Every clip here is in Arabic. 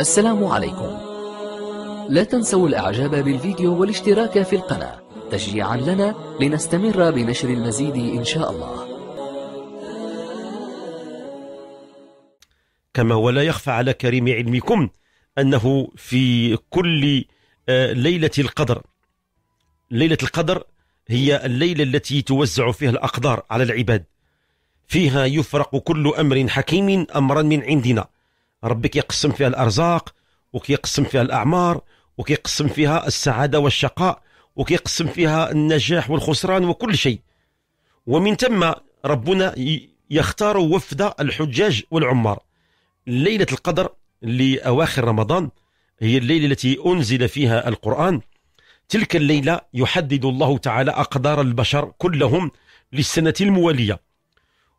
السلام عليكم لا تنسوا الاعجاب بالفيديو والاشتراك في القناة تشجيعا لنا لنستمر بنشر المزيد ان شاء الله كما ولا يخفى على كريم علمكم أنه في كل آه، ليلة القدر ليلة القدر هي الليلة التي توزع فيها الأقدار على العباد فيها يفرق كل أمر حكيم أمرا من عندنا ربي كيقسم فيها الارزاق وكيقسم فيها الاعمار وكيقسم فيها السعاده والشقاء وكيقسم فيها النجاح والخسران وكل شيء ومن ثم ربنا يختار وفد الحجاج والعمار ليله القدر لاواخر رمضان هي الليله التي انزل فيها القران تلك الليله يحدد الله تعالى اقدار البشر كلهم للسنه المواليه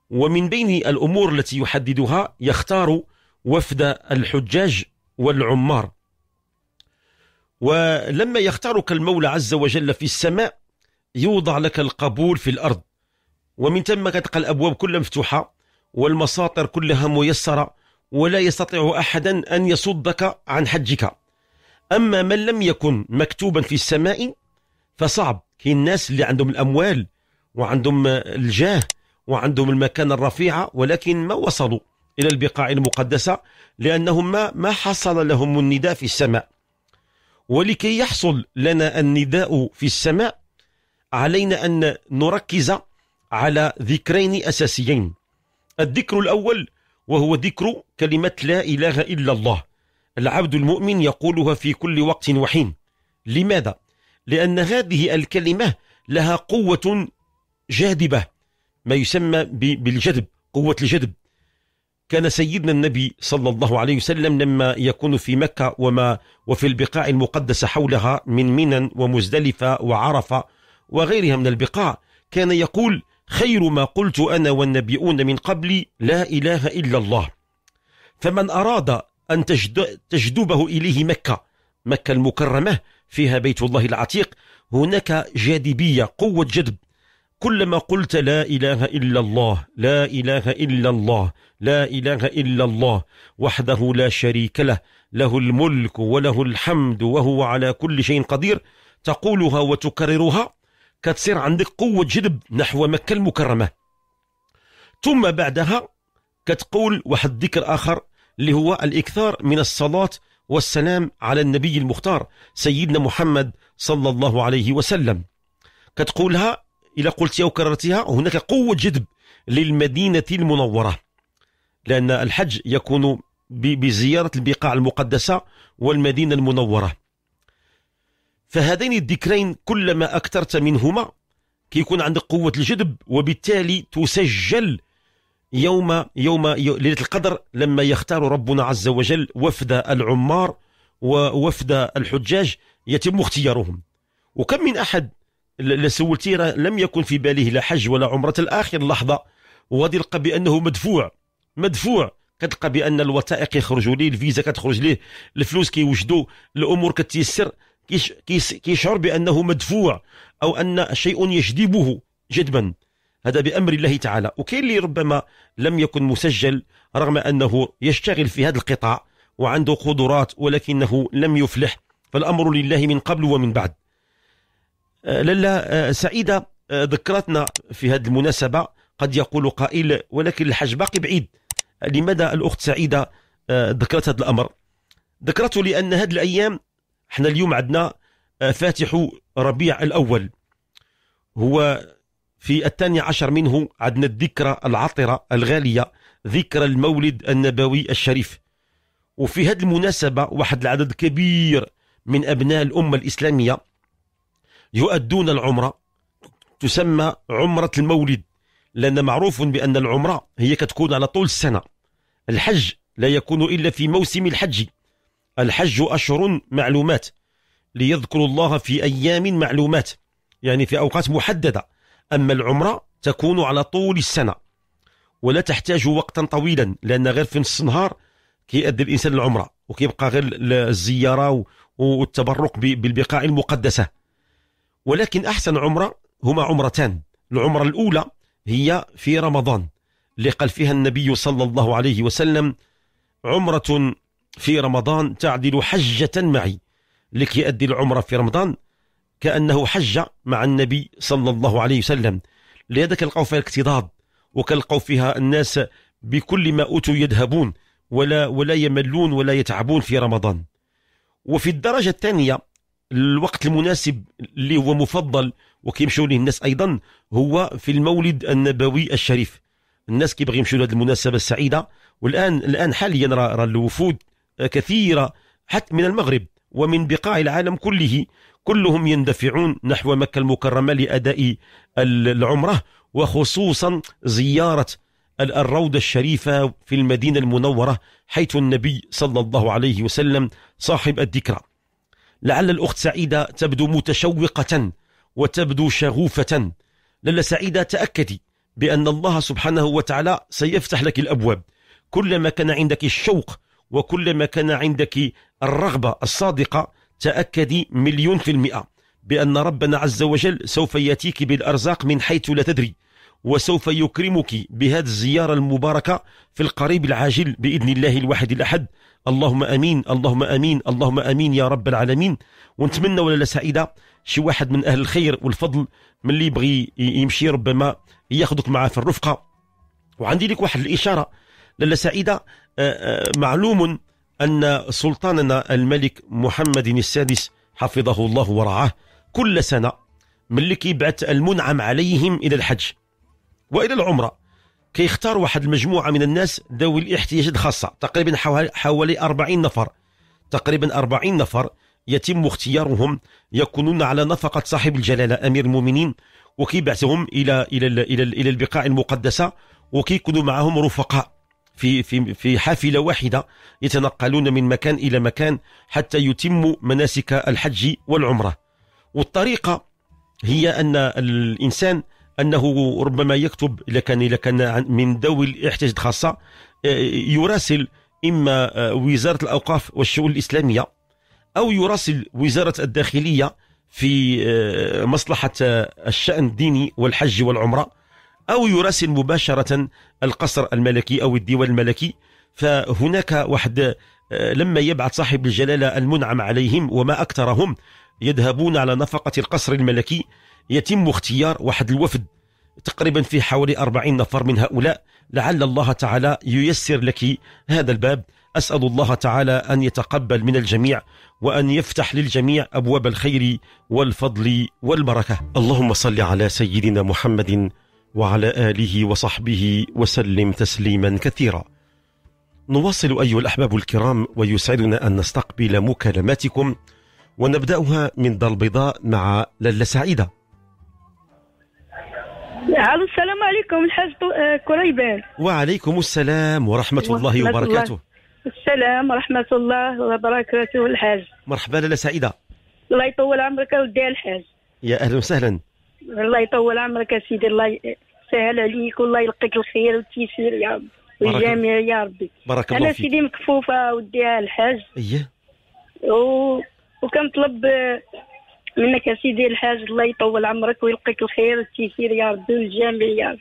ومن بين الامور التي يحددها يختار وفد الحجاج والعمار ولما يختارك المولى عز وجل في السماء يوضع لك القبول في الأرض ومن ثم تلقى الأبواب كلها مفتوحة والمساطر كلها ميسرة ولا يستطيع أحدا أن يصدك عن حجك أما من لم يكن مكتوبا في السماء فصعب كاين الناس اللي عندهم الأموال وعندهم الجاه وعندهم المكان الرفيعة ولكن ما وصلوا إلى البقاع المقدسة لأنهم ما, ما حصل لهم النداء في السماء ولكي يحصل لنا النداء في السماء علينا أن نركز على ذكرين أساسيين الذكر الأول وهو ذكر كلمة لا إله إلا الله العبد المؤمن يقولها في كل وقت وحين لماذا؟ لأن هذه الكلمة لها قوة جاذبة ما يسمى بالجذب قوة الجذب كان سيدنا النبي صلى الله عليه وسلم لما يكون في مكة وما وفي البقاع المقدسة حولها من منى ومزدلفة وعرفة وغيرها من البقاع كان يقول خير ما قلت أنا والنبيون من قبلي لا إله إلا الله فمن أراد أن تجدبه إليه مكة مكة المكرمة فيها بيت الله العتيق هناك جاذبية قوة جذب كلما قلت لا إله إلا الله لا إله إلا الله لا إله إلا الله وحده لا شريك له له الملك وله الحمد وهو على كل شيء قدير تقولها وتكررها كتصير عندك قوة جذب نحو مكة المكرمة ثم بعدها كتقول واحد ذكر آخر اللي هو الإكثار من الصلاة والسلام على النبي المختار سيدنا محمد صلى الله عليه وسلم كتقولها إلى قلتها وكررتها هناك قوة جذب للمدينة المنورة لأن الحج يكون بزيارة البقاع المقدسة والمدينة المنورة فهذين الذكرين كلما أكثرت منهما كيكون عندك قوة الجذب وبالتالي تسجل يوم يوم ليلة القدر لما يختار ربنا عز وجل وفد العمار ووفد الحجاج يتم اختيارهم وكم من أحد لسولتي لم يكن في باله لا حج ولا عمرة الآخر لحظة يلقى بأنه مدفوع مدفوع كتلقى بأن الوثائق يخرجوا ليه الفيزا كتخرج ليه الفلوس كيوجدوا الأمور كتيسر كيشعر بأنه مدفوع أو أن شيء يجذبه جدبا هذا بأمر الله تعالى وكاين اللي ربما لم يكن مسجل رغم أنه يشتغل في هذا القطاع وعنده قدرات ولكنه لم يفلح فالأمر لله من قبل ومن بعد آه، لالا آه، سعيده آه، ذكرتنا في هذه المناسبه قد يقول قائل ولكن الحج باقي بعيد لماذا الاخت سعيده ذكرت هذا الامر ذكرته لان هذه الايام احنا اليوم عندنا فاتح ربيع الاول هو في الثاني عشر منه عندنا الذكرى العطره الغاليه ذكرى المولد النبوي الشريف وفي هذه المناسبه واحد العدد كبير من ابناء الامه الاسلاميه يؤدون العمرة تسمى عمرة المولد لأن معروف بأن العمرة هي كتكون على طول السنة الحج لا يكون إلا في موسم الحج الحج أشهر معلومات ليذكروا الله في أيام معلومات يعني في أوقات محددة أما العمرة تكون على طول السنة ولا تحتاج وقتا طويلا لأن غير في نص النهار كيأدي الإنسان العمرة وكيبقى غير الزيارة والتبرك بالبقاع المقدسة ولكن أحسن عمرة هما عمرتان العمرة الأولى هي في رمضان اللي قال فيها النبي صلى الله عليه وسلم عمرة في رمضان تعدل حجة معي لكي يؤدي العمرة في رمضان كأنه حج مع النبي صلى الله عليه وسلم لهذا كنلقاو فيها الاكتضاد وكنلقاو فيها الناس بكل ما أوتوا يذهبون ولا ولا يملون ولا يتعبون في رمضان وفي الدرجة الثانية الوقت المناسب اللي هو مفضل وكيمشيو ليه الناس ايضا هو في المولد النبوي الشريف الناس كيبغي يمشيو لهذه المناسبه السعيده والان الان حاليا راه الوفود كثيره حتى من المغرب ومن بقاع العالم كله كلهم يندفعون نحو مكه المكرمه لاداء العمره وخصوصا زياره الروضة الشريفة في المدينة المنورة حيث النبي صلى الله عليه وسلم صاحب الذكرى لعل الأخت سعيدة تبدو متشوقة وتبدو شغوفة للا سعيدة تأكدي بأن الله سبحانه وتعالى سيفتح لك الأبواب كلما كان عندك الشوق وكلما كان عندك الرغبة الصادقة تأكدي مليون في المئة بأن ربنا عز وجل سوف يأتيك بالأرزاق من حيث لا تدري وسوف يكرمك بهذه الزيارة المباركة في القريب العاجل بإذن الله الواحد الأحد اللهم امين اللهم امين اللهم امين يا رب العالمين ونتمنى ولا سعيده شي واحد من اهل الخير والفضل من اللي يبغي يمشي ربما ياخذك معاه في الرفقه وعندي لك واحد الاشاره لاله سعيده آه، آه، معلوم ان سلطاننا الملك محمد السادس حفظه الله ورعاه كل سنه من اللي كيبعث المنعم عليهم الى الحج والى العمره كيختار واحد المجموعه من الناس ذوي الاحتياجات الخاصه تقريبا حوالي 40 نفر تقريبا 40 نفر يتم اختيارهم يكونون على نفقه صاحب الجلاله امير المؤمنين وكيبعثهم الى الى الى الى البقاع المقدسه وكيكونوا معهم رفقاء في في في حافله واحده يتنقلون من مكان الى مكان حتى يتموا مناسك الحج والعمره والطريقه هي ان الانسان انه ربما يكتب اذا كان اذا كان من ذوي الاحتياجات الخاصه آه، يراسل اما آه، وزاره الاوقاف والشؤون الاسلاميه او يراسل وزاره الداخليه في آه، مصلحه الشان الديني والحج والعمره او يراسل مباشره القصر الملكي او الديوان الملكي فهناك واحد لما يبعث صاحب الجلاله المنعم عليهم وما اكثرهم يذهبون على نفقة القصر الملكي يتم اختيار واحد الوفد تقريبا في حوالي 40 نفر من هؤلاء لعل الله تعالى ييسر لك هذا الباب أسأل الله تعالى أن يتقبل من الجميع وأن يفتح للجميع أبواب الخير والفضل والبركة اللهم صل على سيدنا محمد وعلى آله وصحبه وسلم تسليما كثيرا نواصل أيها الأحباب الكرام ويسعدنا أن نستقبل مكالماتكم ونبدأها من دار البيضاء مع لاله سعيدة الو السلام عليكم الحاج آه، كريبان وعليكم السلام ورحمة الله وبركاته السلام ورحمة الله وبركاته الحاج مرحبا لاله سعيدة الله يطول عمرك ودي الحاج يا أهلا وسهلا الله يطول عمرك سيدي الله يسهل عليك والله يلقيك الخير والتيسير يا رب والجميع يا ربي بارك الله فيك أنا سيدي مكفوفة وديها الحاج اييه وكنطلب آه، منك يا سيدي الحاج الله يطول عمرك ويلقيك الخير التيسير يا ربي والجامع يا رب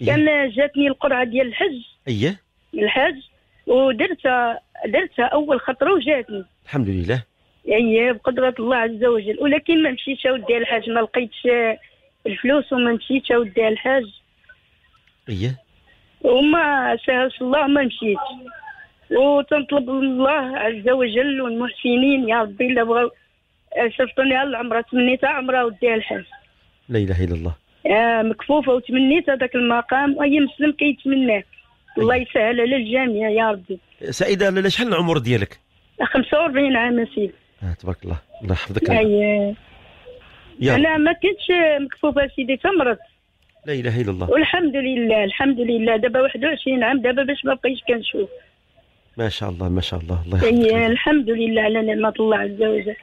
إيه. كان جاتني القرعه ديال الحج اييه الحج ودرتها درتها اول خطره وجاتني الحمد لله اييه بقدره الله عز وجل ولكن ما مشيتش اودي الحاج ما لقيتش آه، الفلوس وما مشيتش اودي الحاج اييه وما سهلش الله ما مشيتش وتنطلب من الله عز وجل والمحسنين يا ربي الا بغاو شفتوني هالعمره تمنيتها عمره وديها الحج لا اله الا الله آه، مكفوفه وتمنيت هذاك المقام اي مسلم كيتمناه الله طيب. يسهل على الجميع يا ربي سعيده لاله شحال العمر ديالك 45 عام سيدي آه تبارك الله الله يحفظك اي آه. انا ما كنتش مكفوفه سيدي تمرض لا اله الا الله والحمد لله الحمد لله دابا 21 عام دابا باش ما بقيتش كنشوف ما شاء الله ما شاء الله الله يحفظك الحمد لله على نعمه الله عز وجل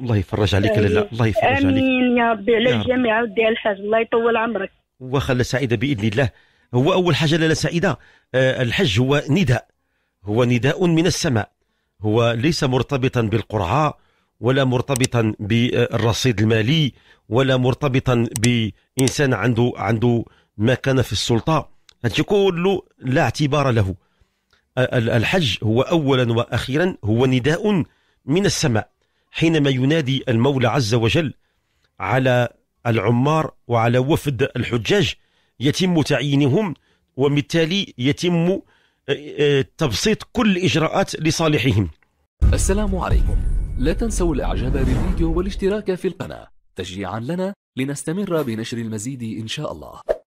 الله يفرج عليك لله الله يفرج عليك امين يا ربي على الجميع ودي الحاج الله يطول عمرك وخلى سعيده باذن الله هو اول حاجه لاله سعيده آه، الحج هو نداء هو نداء من السماء هو ليس مرتبطا بالقرعه ولا مرتبطا بالرصيد المالي ولا مرتبطا بانسان عنده عنده ما كان في السلطه هادشي كله لا اعتبار له الحج هو أولا وأخيرا هو نداء من السماء حينما ينادي المولى عز وجل على العمار وعلى وفد الحجاج يتم تعيينهم وبالتالي يتم آه، آه، تبسيط كل الإجراءات لصالحهم السلام عليكم لا تنسوا الإعجاب بالفيديو والاشتراك في القناة تشجيعا لنا لنستمر بنشر المزيد إن شاء الله